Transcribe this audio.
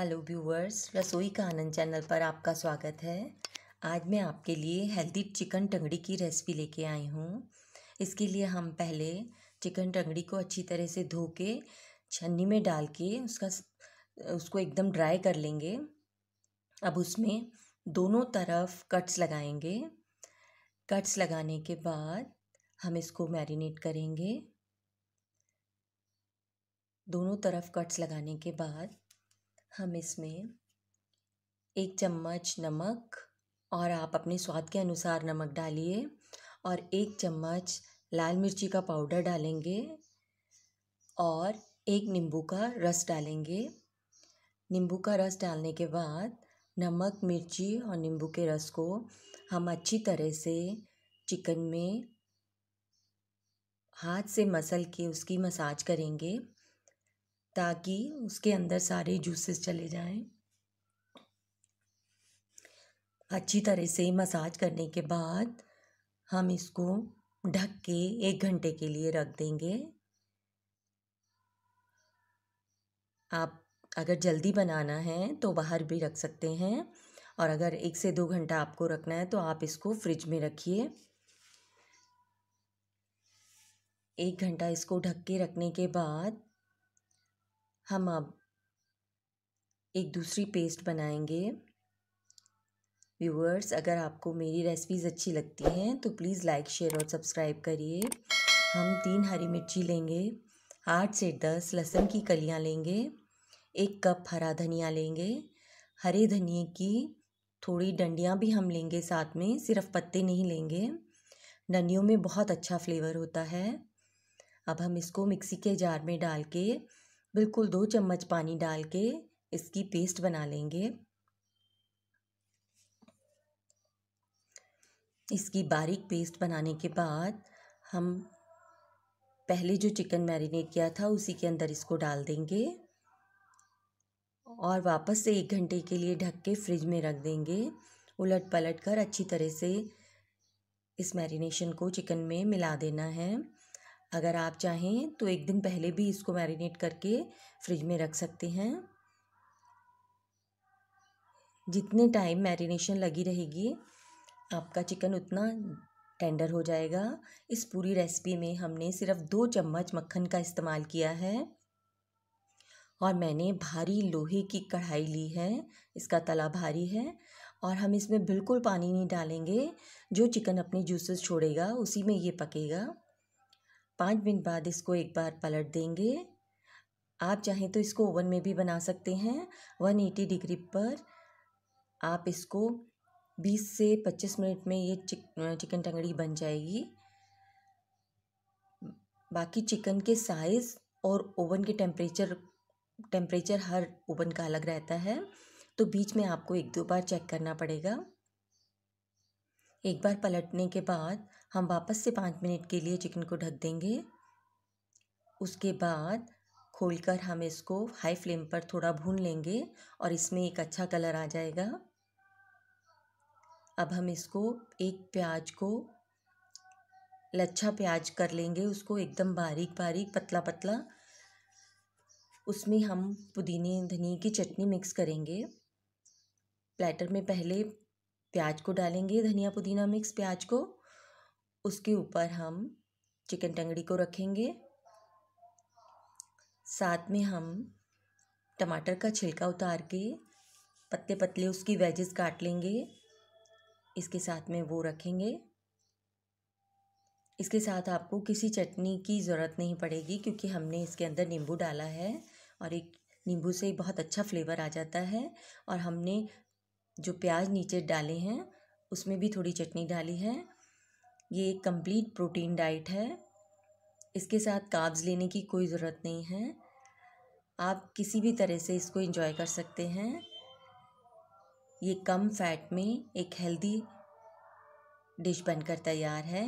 hello viewers रसोई का आनंद channel पर आपका स्वागत है आज मैं आपके लिए हेल्दी चिकन टंगड़ी की रेसिपी लेके आई हूँ इसके लिए हम पहले चिकन टंगड़ी को अच्छी तरह से धो के छन्नी में डाल के उसका उसको एकदम ड्राई कर लेंगे अब उसमें दोनों तरफ कट्स लगाएंगे कट्स लगाने के बाद हम इसको मैरिनेट करेंगे दोनों तरफ कट्स लगाने के बाद हम इसमें एक चम्मच नमक और आप अपने स्वाद के अनुसार नमक डालिए और एक चम्मच लाल मिर्ची का पाउडर डालेंगे और एक नींबू का रस डालेंगे नींबू का रस डालने के बाद नमक मिर्ची और नींबू के रस को हम अच्छी तरह से चिकन में हाथ से मसल के उसकी मसाज करेंगे ताकि उसके अंदर सारे जूसेस चले जाएं अच्छी तरह से मसाज करने के बाद हम इसको ढक के एक घंटे के लिए रख देंगे आप अगर जल्दी बनाना है तो बाहर भी रख सकते हैं और अगर एक से दो घंटा आपको रखना है तो आप इसको फ्रिज में रखिए एक घंटा इसको ढक के रखने के बाद हम अब एक दूसरी पेस्ट बनाएंगे व्यूअर्स अगर आपको मेरी रेसिपीज़ अच्छी लगती हैं तो प्लीज़ लाइक शेयर और सब्सक्राइब करिए हम तीन हरी मिर्ची लेंगे आठ से दस लहसुन की कलियां लेंगे एक कप हरा धनिया लेंगे हरे धनिए की थोड़ी डंडियाँ भी हम लेंगे साथ में सिर्फ पत्ते नहीं लेंगे डंडियों में बहुत अच्छा फ्लेवर होता है अब हम इसको मिक्सी के जार में डाल के बिल्कुल दो चम्मच पानी डाल के इसकी पेस्ट बना लेंगे इसकी बारीक पेस्ट बनाने के बाद हम पहले जो चिकन मैरिनेट किया था उसी के अंदर इसको डाल देंगे और वापस से एक घंटे के लिए ढक के फ्रिज में रख देंगे उलट पलट कर अच्छी तरह से इस मैरिनेशन को चिकन में मिला देना है अगर आप चाहें तो एक दिन पहले भी इसको मैरिनेट करके फ्रिज में रख सकते हैं जितने टाइम मैरिनेशन लगी रहेगी आपका चिकन उतना टेंडर हो जाएगा इस पूरी रेसिपी में हमने सिर्फ दो चम्मच मक्खन का इस्तेमाल किया है और मैंने भारी लोहे की कढ़ाई ली है इसका तला भारी है और हम इसमें बिल्कुल पानी नहीं डालेंगे जो चिकन अपने जूसेस छोड़ेगा उसी में ये पकेगा पाँच मिनट बाद इसको एक बार पलट देंगे आप चाहें तो इसको ओवन में भी बना सकते हैं वन एटी डिग्री पर आप इसको बीस से पच्चीस मिनट में ये चिक, चिकन टंगड़ी बन जाएगी बाकी चिकन के साइज़ और ओवन के टेम्परेचर टेम्परेचर हर ओवन का अलग रहता है तो बीच में आपको एक दो बार चेक करना पड़ेगा एक बार पलटने के बाद हम वापस से पाँच मिनट के लिए चिकन को ढक देंगे उसके बाद खोलकर हम इसको हाई फ्लेम पर थोड़ा भून लेंगे और इसमें एक अच्छा कलर आ जाएगा अब हम इसको एक प्याज को लच्छा प्याज कर लेंगे उसको एकदम बारीक बारीक पतला पतला उसमें हम पुदीने धनिए की चटनी मिक्स करेंगे प्लेटर में पहले प्याज को डालेंगे धनिया पुदीना मिक्स प्याज को उसके ऊपर हम चिकन टंगड़ी को रखेंगे साथ में हम टमाटर का छिलका उतार के पतले पतले उसकी वेजेस काट लेंगे इसके साथ में वो रखेंगे इसके साथ आपको किसी चटनी की ज़रूरत नहीं पड़ेगी क्योंकि हमने इसके अंदर नींबू डाला है और एक नींबू से बहुत अच्छा फ्लेवर आ जाता है और हमने जो प्याज नीचे डाले हैं उसमें भी थोड़ी चटनी डाली है ये एक कम्प्लीट प्रोटीन डाइट है इसके साथ काब्ज़ लेने की कोई ज़रूरत नहीं है आप किसी भी तरह से इसको इंजॉय कर सकते हैं ये कम फैट में एक हेल्दी डिश बनकर तैयार है